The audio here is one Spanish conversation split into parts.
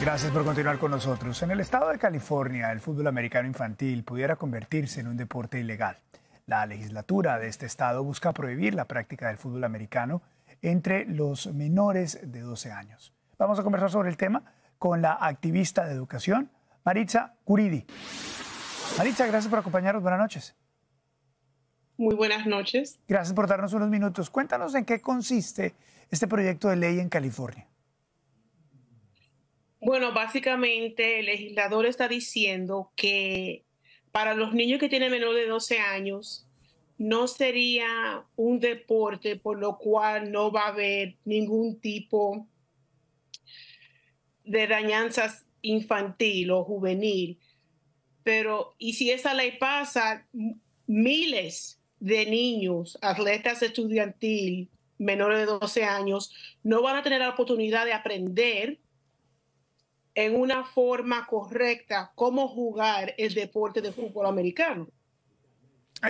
Gracias por continuar con nosotros. En el estado de California, el fútbol americano infantil pudiera convertirse en un deporte ilegal. La legislatura de este estado busca prohibir la práctica del fútbol americano entre los menores de 12 años. Vamos a conversar sobre el tema con la activista de educación, Maritza Curidi. Maritza, gracias por acompañarnos. Buenas noches. Muy buenas noches. Gracias por darnos unos minutos. Cuéntanos en qué consiste este proyecto de ley en California. Bueno, básicamente el legislador está diciendo que para los niños que tienen menor de 12 años no sería un deporte por lo cual no va a haber ningún tipo de dañanzas infantil o juvenil. Pero, y si esa ley pasa, miles de niños, atletas estudiantil, menores de 12 años, no van a tener la oportunidad de aprender en una forma correcta cómo jugar el deporte de fútbol americano.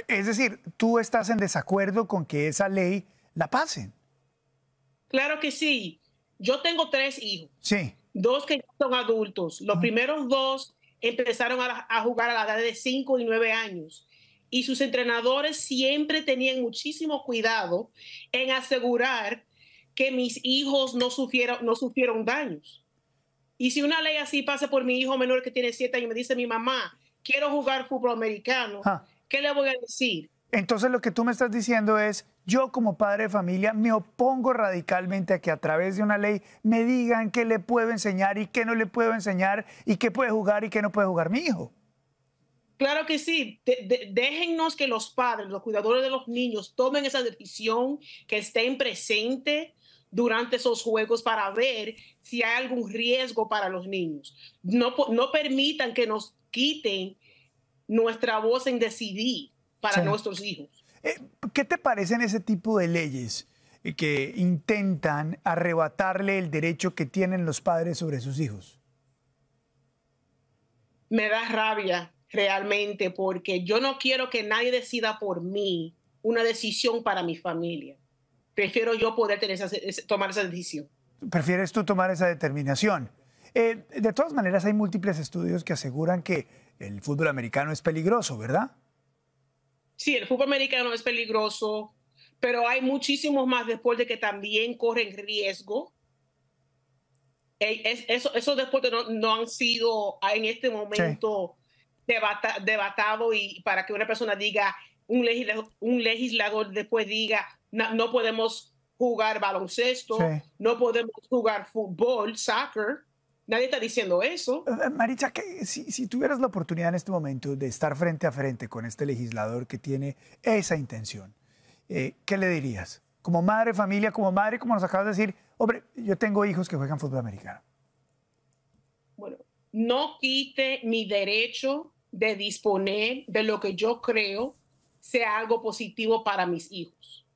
Es decir, tú estás en desacuerdo con que esa ley la pasen. Claro que sí. Yo tengo tres hijos. Sí. Dos que son adultos. Los primeros dos empezaron a, jugar a la edad de 5 y 9 años. Y sus entrenadores siempre tenían muchísimo cuidado en asegurar que mis hijos no sufrieron, no sufrieron daños. Y si una ley así pasa por mi hijo menor que tiene siete años y me dice mi mamá, quiero jugar fútbol americano, ah. ¿qué le voy a decir? Entonces lo que tú me estás diciendo es, yo como padre de familia me opongo radicalmente a que a través de una ley me digan qué le puedo enseñar y qué no le puedo enseñar y qué puede jugar y qué no puede jugar mi hijo. Claro que sí, déjennos que los padres, los cuidadores de los niños tomen esa decisión, que estén presentes, durante esos juegos para ver si hay algún riesgo para los niños. No, no permitan que nos quiten nuestra voz en decidir para nuestros hijos. Eh, ¿Qué te parecen ese tipo de leyes que intentan arrebatarle el derecho que tienen los padres sobre sus hijos? Me da rabia realmente porque yo no quiero que nadie decida por mí una decisión para mi familia prefiero yo poder tomar esa decisión. Prefieres tú tomar esa determinación. Eh, de todas maneras, hay múltiples estudios que aseguran que el fútbol americano es peligroso, ¿verdad? Sí, el fútbol americano es peligroso, pero hay muchísimos más deportes que también corren riesgo. eso, esos deportes no, han sido ah, en este momento debatados y para que una persona diga, un un legislador después diga, no, podemos jugar baloncesto, no podemos jugar fútbol, soccer. Nadie está diciendo eso. Eh, eh, Maricha, que si, tuvieras la oportunidad en este momento de estar frente a frente con este legislador que tiene esa intención, eh, ¿qué le dirías? Como madre, familia, como madre, como nos acabas de decir, hombre, yo tengo hijos que juegan fútbol americano. Bueno, no quite mi derecho de disponer de lo que yo creo sea algo positivo para mis hijos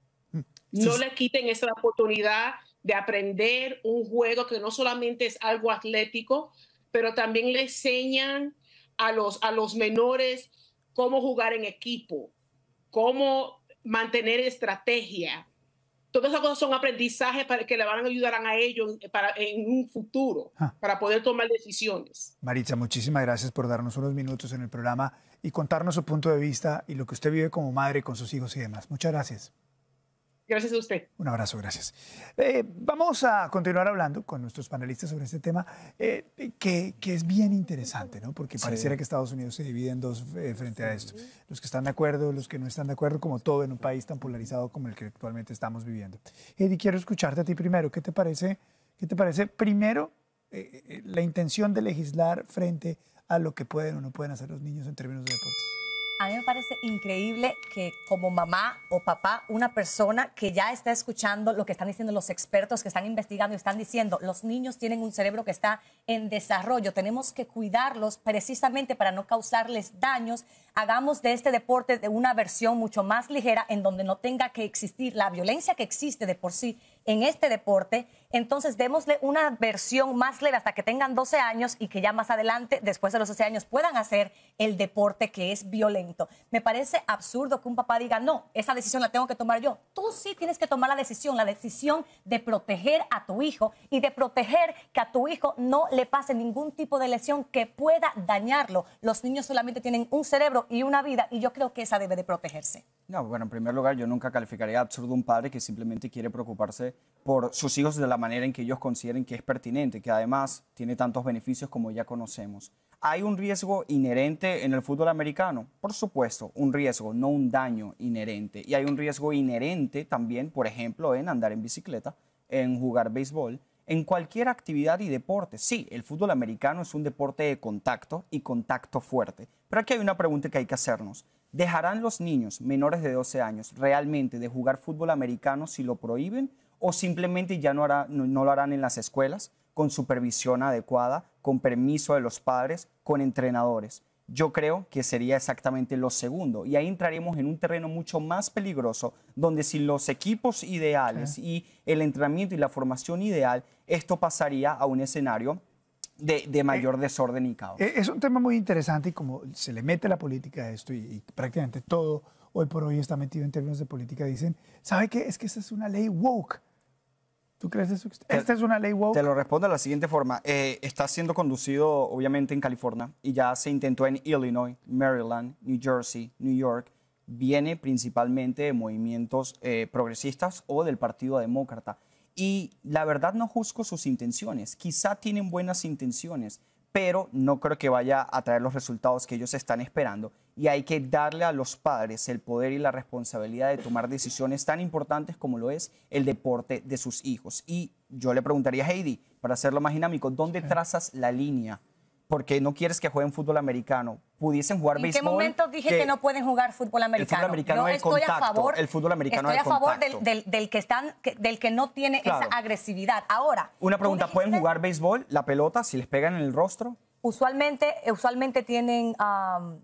no le quiten esa oportunidad de aprender un juego que no solamente es algo atlético, pero también le enseñan a los, a los menores cómo jugar en equipo, cómo mantener estrategia. Todas esas cosas son aprendizajes para que le van a ayudar a ellos para, en un futuro, ah. para poder tomar decisiones. Maritza, muchísimas gracias por darnos unos minutos en el programa y contarnos su punto de vista y lo que usted vive como madre con sus hijos y demás. Muchas gracias. Gracias a usted. Un abrazo, gracias. Eh, vamos a continuar hablando con nuestros panelistas sobre este tema, eh, que, es bien interesante, ¿no? Porque pareciera que Estados Unidos se divide en dos eh, frente a esto. Los que están de acuerdo, los que no están de acuerdo, como todo en un país tan polarizado como el que actualmente estamos viviendo. Eddie, quiero escucharte a ti primero. ¿Qué te parece, qué te parece primero, la intención de legislar frente a lo que pueden o no pueden hacer los niños en términos de deportes? a mí me parece increíble que como mamá o papá, una persona que ya está escuchando lo que están diciendo los expertos que están investigando y están diciendo, los niños tienen un cerebro que está en desarrollo, tenemos que cuidarlos precisamente para no causarles daños, hagamos de este deporte de una versión mucho más ligera en donde no tenga que existir la violencia que existe de por sí en este deporte entonces démosle una versión más leve hasta que tengan 12 años y que ya más adelante, después de los 12 años, puedan hacer el deporte que es violento. Me parece absurdo que un papá diga, no, esa decisión la tengo que tomar yo. Tú sí tienes que tomar la decisión, la decisión de proteger a tu hijo y de proteger que a tu hijo no le pase ningún tipo de lesión que pueda dañarlo. Los niños solamente tienen un cerebro y una vida y yo creo que esa debe de protegerse. No, bueno, en primer lugar, yo nunca calificaría absurdo un padre que simplemente quiere preocuparse por sus hijos de la manera en que ellos consideren que es pertinente, que además tiene tantos beneficios como ya conocemos. ¿Hay un riesgo inherente en el fútbol americano? Por supuesto, un riesgo, no un daño inherente. Y hay un riesgo inherente también, por ejemplo, en andar en bicicleta, en jugar béisbol, en cualquier actividad y deporte. Sí, el fútbol americano es un deporte de contacto y contacto fuerte. Pero aquí hay una pregunta que hay que hacernos. ¿Dejarán los niños menores de 12 años realmente de jugar fútbol americano si lo prohíben? o simplemente ya no, lo harán en las escuelas con supervisión adecuada, con permiso de los padres, con entrenadores. Yo creo que sería exactamente lo segundo. Y ahí entraremos en un terreno mucho más peligroso, donde sin los equipos ideales y el entrenamiento y la formación ideal, esto pasaría a un escenario de, eh, mayor desorden y caos. Eh, es un tema muy interesante y como se le mete la política a esto y, y, prácticamente todo hoy por hoy está metido en términos de política, dicen, ¿sabe qué? Es que esa es una ley woke. ¿Tú crees eso? ¿Esta es una ley woke? Te lo respondo de la siguiente forma. Eh, está siendo conducido, obviamente, en California y ya se intentó en Illinois, Maryland, New Jersey, New York. Viene principalmente de movimientos eh, progresistas o del Partido Demócrata. Y la verdad no juzgo sus intenciones. Quizá tienen buenas intenciones pero no creo que vaya a traer los resultados que ellos están esperando. Y hay que darle a los padres el poder y la responsabilidad de tomar decisiones tan importantes como lo es el deporte de sus hijos. Y yo le preguntaría a Heidi, para hacerlo más dinámico, ¿dónde trazas la línea porque no quieres que jueguen fútbol americano, pudiesen jugar béisbol. ¿En qué momento dije que, no pueden jugar fútbol americano? El fútbol americano es estoy a favor, el fútbol estoy a favor del, que están, del que no tiene esa agresividad. Ahora. Una pregunta, ¿pueden jugar béisbol, la pelota, si les pegan en el rostro? Usualmente, usualmente tienen,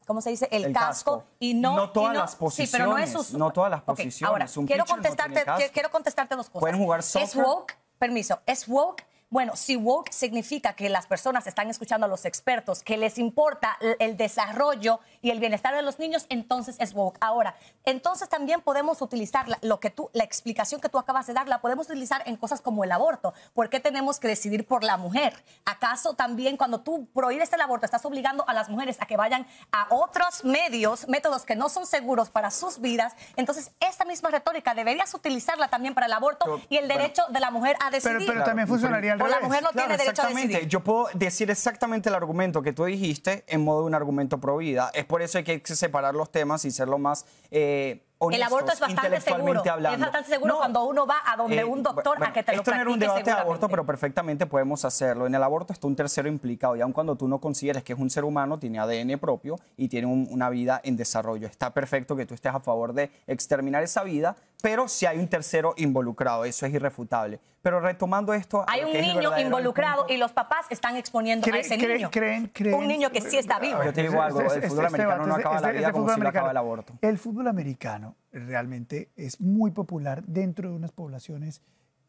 ¿cómo se dice? El, casco, y no... No todas las posiciones. Sí, pero no es su... No todas las posiciones. ahora, quiero contestarte, quiero contestarte dos cosas. Pueden jugar soccer. Es woke, permiso, es woke bueno, si woke significa que las personas están escuchando a los expertos, que les importa el, desarrollo y el bienestar de los niños, entonces es woke. Ahora, entonces también podemos utilizar la, lo que tú, la explicación que tú acabas de dar, la podemos utilizar en cosas como el aborto. ¿Por qué tenemos que decidir por la mujer? ¿Acaso también cuando tú prohíbes el aborto estás obligando a las mujeres a que vayan a otros medios, métodos que no son seguros para sus vidas? Entonces, esta misma retórica deberías utilizarla también para el aborto y el derecho de la mujer a decidir. Pero, pero también funcionaría al la pues, mujer no tiene derecho a decidir. Yo puedo decir exactamente el argumento que tú dijiste en modo de un argumento pro vida. Es por eso que hay que separar los temas y ser lo más... Eh, el aborto es bastante seguro. Es bastante seguro cuando uno va a donde eh, un doctor a que te lo practique. Esto no un debate de aborto, pero perfectamente podemos hacerlo. En el aborto está un tercero implicado y aun cuando tú no consideres que es un ser humano, tiene ADN propio y tiene una vida en desarrollo. Está perfecto que tú estés a favor de exterminar esa vida, pero si hay un tercero involucrado, eso es irrefutable. Pero retomando esto... Hay un niño involucrado y los papás están exponiendo a ese niño. Creen, creen, un niño que sí está vivo. Yo te digo algo, el fútbol americano no acaba la este, vida este como si no acaba el aborto. El fútbol americano realmente es muy popular dentro de unas poblaciones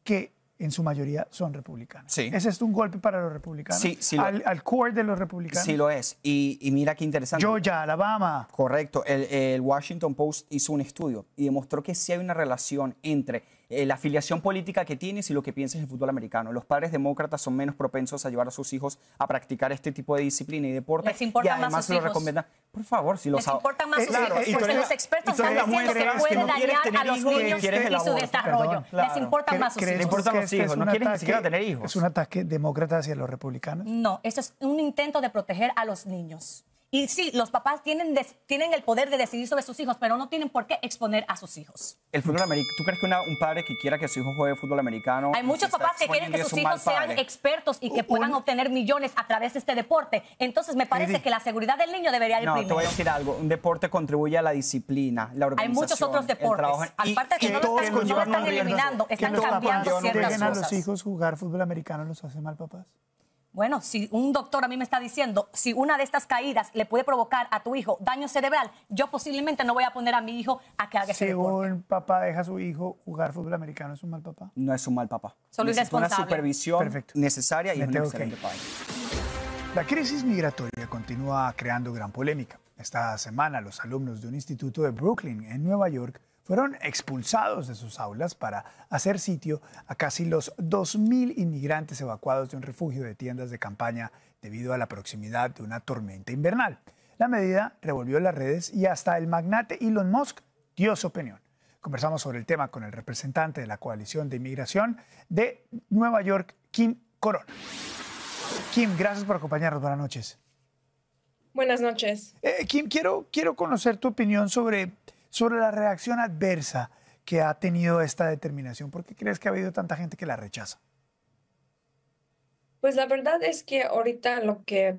que en su mayoría son republicanos. Sí. ¿Ese es un golpe para los republicanos? Sí, sí. Lo, al, al, core de los republicanos. Sí lo es. Y, mira qué interesante. Georgia, Alabama. Correcto. El, el Washington Post hizo un estudio y demostró que sí hay una relación entre eh, la afiliación política que tienes y lo que piensas del fútbol americano. Los padres demócratas son menos propensos a llevar a sus hijos a practicar este tipo de disciplina y deporte. Les importa y más sus lo recomiendan. Por favor, si los Les importan más eh, sus hijos, porque los expertos están diciendo que puede dañar a los niños y, su desarrollo. Les importan más sus hijos. Les importan los hijos, no quieren ni siquiera tener hijos. ¿Es un ataque demócrata hacia los republicanos? No, esto es un intento de proteger a los niños. Y sí, los papás tienen, tienen el poder de decidir sobre sus hijos, pero no tienen por qué exponer a sus hijos. El fútbol americano, ¿tú crees que un padre que quiera que su hijo juegue fútbol americano? Hay muchos papás que quieren que sus hijos sean expertos y que puedan obtener millones a través de este deporte. Entonces me parece que la seguridad del niño debería ir no, primero. te voy a decir algo. Un deporte contribuye a la disciplina, la organización. Hay muchos otros deportes. Aparte de que, no lo están, eliminando, están cambiando ciertas cosas. a los hijos jugar fútbol americano los hace mal papás? Bueno, si un doctor a mí me está diciendo, si una de estas caídas le puede provocar a tu hijo daño cerebral, yo posiblemente no voy a poner a mi hijo a que haga ese deporte. un papá deja a su hijo jugar fútbol americano, ¿es un mal papá? No es un mal papá. Solo es una supervisión necesaria y un excelente La crisis migratoria continúa creando gran polémica. Esta semana, los alumnos de un instituto de Brooklyn, en Nueva York, fueron expulsados de sus aulas para hacer sitio a casi los 2.000 inmigrantes evacuados de un refugio de tiendas de campaña debido a la proximidad de una tormenta invernal. La medida revolvió las redes y hasta el magnate Elon Musk dio su opinión. Conversamos sobre el tema con el representante de la coalición de inmigración de Nueva York, Kim Corona. Kim, gracias por acompañarnos. Buenas noches. Buenas noches. Eh, Kim, quiero, quiero conocer tu opinión sobre sobre la reacción adversa que ha tenido esta determinación? ¿Por qué crees que ha habido tanta gente que la rechaza? Pues la verdad es que ahorita lo que,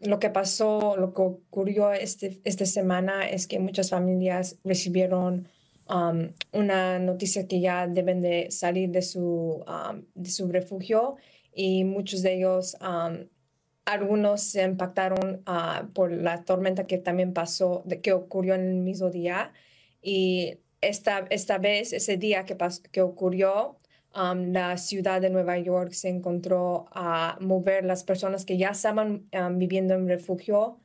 lo que pasó, lo que ocurrió este, esta semana es que muchas familias recibieron um, una noticia que ya deben de salir de su, um, su refugio y muchos de ellos um, algunos se impactaron ah, por la tormenta que también pasó, de, que ocurrió en el mismo día. Y esta, esta vez, ese día que, que ocurrió, la ciudad de Nueva York se encontró a mover las personas que ya estaban viviendo en refugio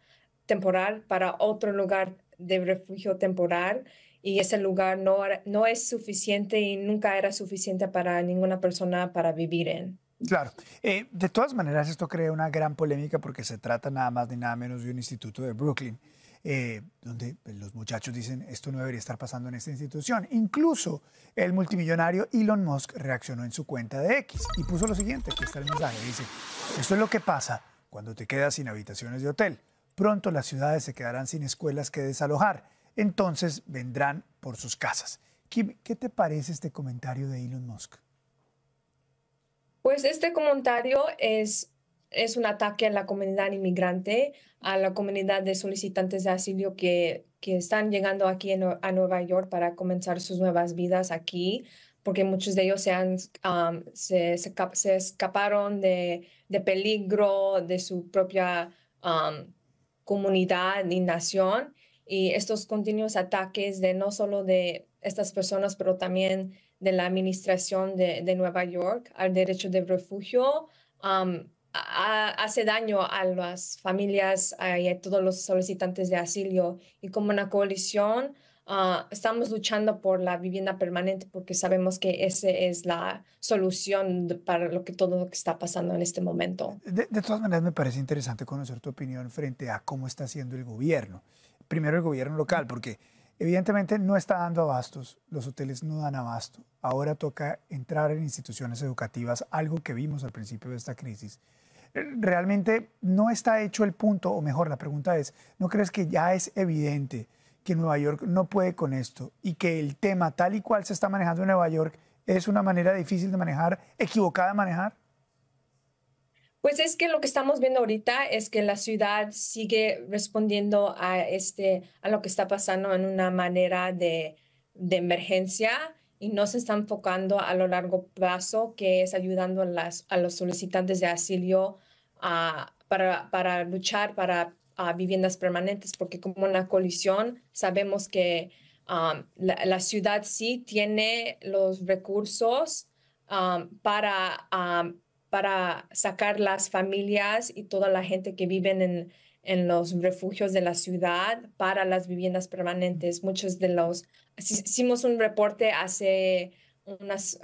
temporal para otro lugar de refugio temporal y ese lugar no, no es suficiente y nunca era suficiente para ninguna persona para vivir en. Claro. Eh, de todas maneras, esto crea una gran polémica porque se trata nada más ni nada menos de un instituto de Brooklyn, eh, donde pues, los muchachos dicen esto no debería estar pasando en esta institución. Incluso el multimillonario Elon Musk reaccionó en su cuenta de X y puso lo siguiente, aquí está el mensaje, dice, esto es lo que pasa cuando te quedas sin habitaciones de hotel. Pronto las ciudades se quedarán sin escuelas que desalojar, entonces vendrán por sus casas. ¿qué te parece este comentario de Elon Musk? Pues este comentario es, es un ataque a la comunidad inmigrante, a la comunidad de solicitantes de asilo que, que están llegando aquí a Nueva York para comenzar sus nuevas vidas aquí, porque muchos de ellos se, se, escaparon de, peligro de su propia comunidad y nación. Y estos continuos ataques de no solo de estas personas, pero también de la Administración de, de Nueva York al derecho de refugio hace daño a las familias y a todos los solicitantes de asilo. Y como una coalición, ah, estamos luchando por la vivienda permanente porque sabemos que esa es la solución para lo que, todo lo que está pasando en este momento. De, de, todas maneras, me parece interesante conocer tu opinión frente a cómo está haciendo el gobierno. Primero el gobierno local, porque Evidentemente no está dando abastos, los hoteles no dan abasto. Ahora toca entrar en instituciones educativas, algo que vimos al principio de esta crisis. Eh, realmente no está hecho el punto, o mejor, la pregunta es, ¿no crees que ya es evidente que Nueva York no puede con esto y que el tema tal y cual se está manejando en Nueva York es una manera difícil de manejar, equivocada de manejar? Pues es que lo que estamos viendo ahorita es que la ciudad sigue respondiendo a, este, a lo que está pasando en una manera de, emergencia y no se está enfocando a lo largo plazo, que es ayudando a, las, a los solicitantes de asilo para, luchar para viviendas permanentes, porque como una colisión sabemos que um, la, ciudad sí tiene los recursos um, para um, para sacar las familias y toda la gente que viven en, en los refugios de la ciudad para las viviendas permanentes. Muchos de los, hicimos un reporte hace unas,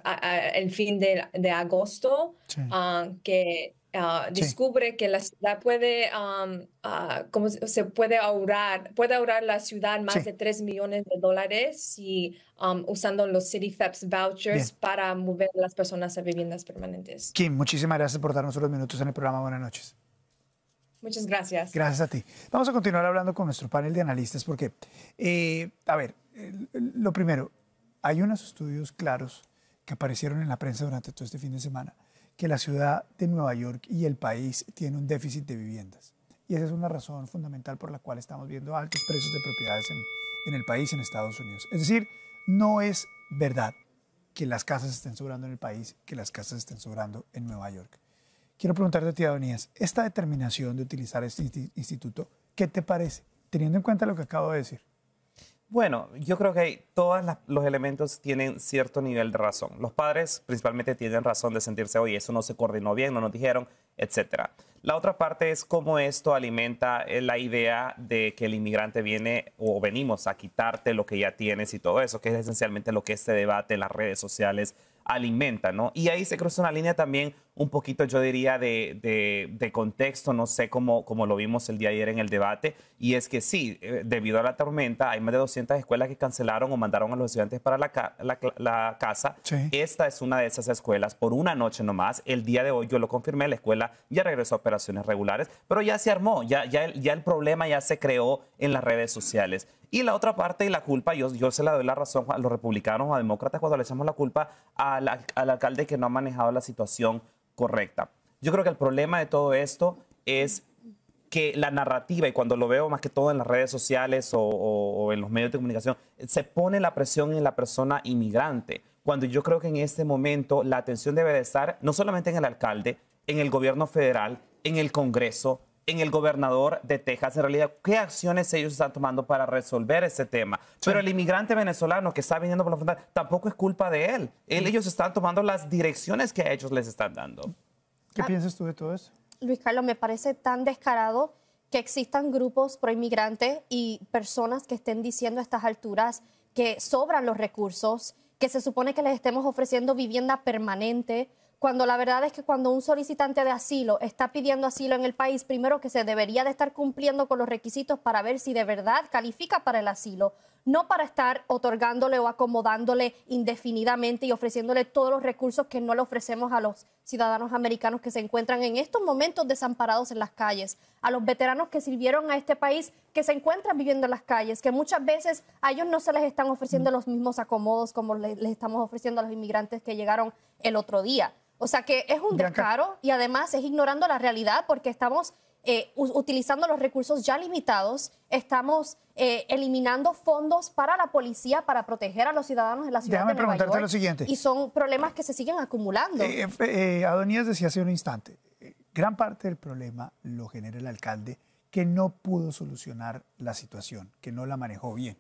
el fin de, agosto, ah, que Ah, descubre que la ciudad puede, ah, como se puede ahorrar, puede ahorrar la ciudad más de 3 millones de dólares y usando los CityFaps vouchers para mover a las personas a viviendas permanentes. Kim, muchísimas gracias por darnos unos minutos en el programa. Buenas noches. Muchas gracias. Gracias a ti. Vamos a continuar hablando con nuestro panel de analistas porque, eh, a ver, lo primero, hay unos estudios claros que aparecieron en la prensa durante todo este fin de semana que la ciudad de Nueva York y el país tiene un déficit de viviendas. Y esa es una razón fundamental por la cual estamos viendo altos precios de propiedades en, el país, en Estados Unidos. Es decir, no es verdad que las casas estén sobrando en el país, que las casas estén sobrando en Nueva York. Quiero preguntarte a ti, esta determinación de utilizar este instituto, ¿qué te parece? Teniendo en cuenta lo que acabo de decir. Bueno, yo creo que todos los elementos tienen cierto nivel de razón. Los padres principalmente tienen razón de sentirse, oye, eso no se coordinó bien, no nos dijeron, etc. La otra parte es cómo esto alimenta eh, la idea de que el inmigrante viene o venimos a quitarte lo que ya tienes y todo eso, que es esencialmente lo que este debate en las redes sociales alimenta, ¿no? Y ahí se cruza una línea también un poquito, yo diría, de, de, contexto, no sé cómo, cómo lo vimos el día de ayer en el debate, y es que sí, eh, debido a la tormenta, hay más de 200 escuelas que cancelaron o mandaron a los estudiantes para la, la, casa. Esta es una de esas escuelas por una noche nomás. El día de hoy yo lo confirmé, la escuela ya regresó a operaciones regulares, pero ya se armó, ya, ya, ya el problema ya se creó en las redes sociales. Y la otra parte, la culpa, yo, yo se la doy la razón a los republicanos, o a demócratas, cuando le echamos la culpa al, alcalde que no ha manejado la situación correcta. Yo creo que el problema de todo esto es que la narrativa, y cuando lo veo más que todo en las redes sociales o, en los medios de comunicación, se pone la presión en la persona inmigrante, cuando yo creo que en este momento la atención debe de estar no solamente en el alcalde, en el gobierno federal, en el Congreso, en el gobernador de Texas, en realidad, qué acciones ellos están tomando para resolver ese tema. Pero el inmigrante venezolano que está viniendo por la frontera, tampoco es culpa de él. él ellos están tomando las direcciones que a ellos les están dando. ¿Qué ah. piensas tú de todo eso? Luis Carlos, me parece tan descarado que existan grupos pro inmigrante y personas que estén diciendo a estas alturas que sobran los recursos, que se supone que les estemos ofreciendo vivienda permanente, cuando la verdad es que cuando un solicitante de asilo está pidiendo asilo en el país, primero que se debería de estar cumpliendo con los requisitos para ver si de verdad califica para el asilo, no para estar otorgándole o acomodándole indefinidamente y ofreciéndole todos los recursos que no le ofrecemos a los ciudadanos americanos que se encuentran en estos momentos desamparados en las calles, a los veteranos que sirvieron a este país, que se encuentran viviendo en las calles, que muchas veces a ellos no se les están ofreciendo los mismos acomodos como les, estamos ofreciendo a los inmigrantes que llegaron el otro día. O sea que es un descaro y además es ignorando la realidad porque estamos eh, utilizando los recursos ya limitados, estamos eh, eliminando fondos para la policía para proteger a los ciudadanos de la ciudad Déjame de Nueva preguntarte lo siguiente. Y son problemas que se siguen acumulando. Eh, Adonías decía hace un instante, gran parte del problema lo genera el alcalde que no pudo solucionar la situación, que no la manejó bien.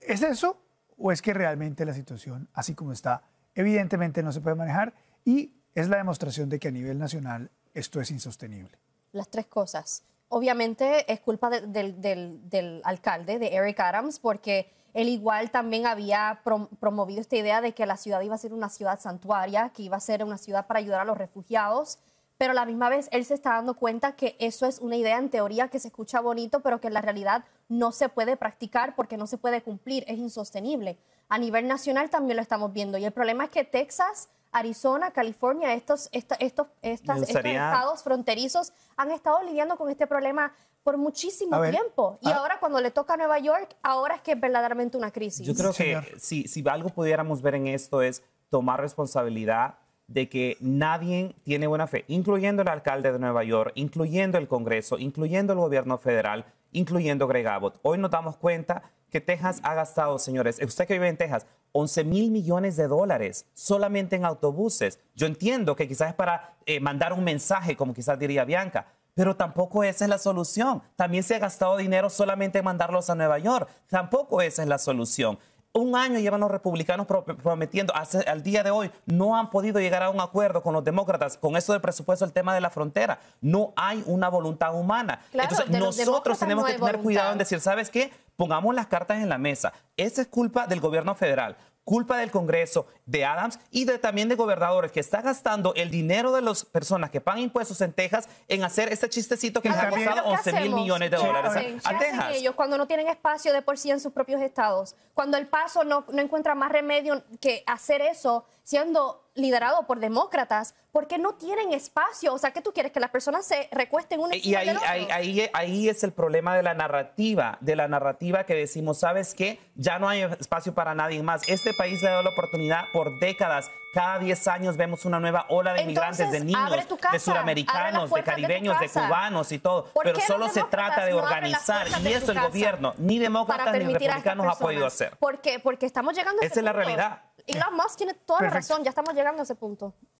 ¿Es eso o es que realmente la situación, así como está, evidentemente no se puede manejar y es la demostración de que a nivel nacional esto es insostenible. Las tres cosas. Obviamente es culpa del, del, alcalde, de Eric Adams, porque él igual también había promovido esta idea de que la ciudad iba a ser una ciudad santuaria, que iba a ser una ciudad para ayudar a los refugiados, pero a la misma vez él se está dando cuenta que eso es una idea en teoría que se escucha bonito, pero que en la realidad no se puede practicar porque no se puede cumplir, es insostenible a nivel nacional también lo estamos viendo. Y el problema es que Texas, Arizona, California, estos, estos, estados fronterizos han estado lidiando con este problema por muchísimo tiempo. Y ahora cuando le toca a Nueva York, ahora es que es verdaderamente una crisis. Yo creo que si, si algo pudiéramos ver en esto es tomar responsabilidad de que nadie tiene buena fe, incluyendo el alcalde de Nueva York, incluyendo el Congreso, incluyendo el gobierno federal, incluyendo Greg Abbott. Hoy nos damos cuenta que Texas ha gastado, señores, usted que vive en Texas, 11 mil millones de dólares solamente en autobuses. Yo entiendo que quizás es para eh, mandar un mensaje, como quizás diría Bianca, pero tampoco esa es la solución. También se ha gastado dinero solamente en mandarlos a Nueva York. Tampoco esa es la solución un año llevan los republicanos prometiendo, al día de hoy no han podido llegar a un acuerdo con los demócratas con eso del presupuesto, el tema de la frontera. No hay una voluntad humana. Entonces nosotros tenemos que tener cuidado en decir, ¿sabes qué? Pongamos las cartas en la mesa. Esa es culpa del gobierno federal culpa del Congreso, de Adams y de, también de gobernadores que está gastando el dinero de las personas que pagan impuestos en Texas en hacer este chistecito que ah, les ha costado 11 mil millones de dólares Texas. ellos cuando no tienen espacio de por sí en sus propios estados? Cuando el paso no, no encuentra más remedio que hacer eso siendo liderado por demócratas, porque no tienen espacio. O sea, ¿qué tú quieres? Que las personas se recuesten una Y ahí, Ahí, ahí, es el problema de la narrativa, de la narrativa que decimos, ¿sabes qué? Ya no hay espacio para nadie más. Este país le ha dado la oportunidad por décadas. Cada 10 años vemos una nueva ola de migrantes inmigrantes, de niños, de suramericanos, de caribeños, de, cubanos y todo. Pero solo se trata de organizar y eso el gobierno, ni demócratas ni republicanos ha podido hacer. ¿Por Porque estamos llegando a Esa es la realidad la Musk tiene toda la razón, ya estamos llegando a ese punto.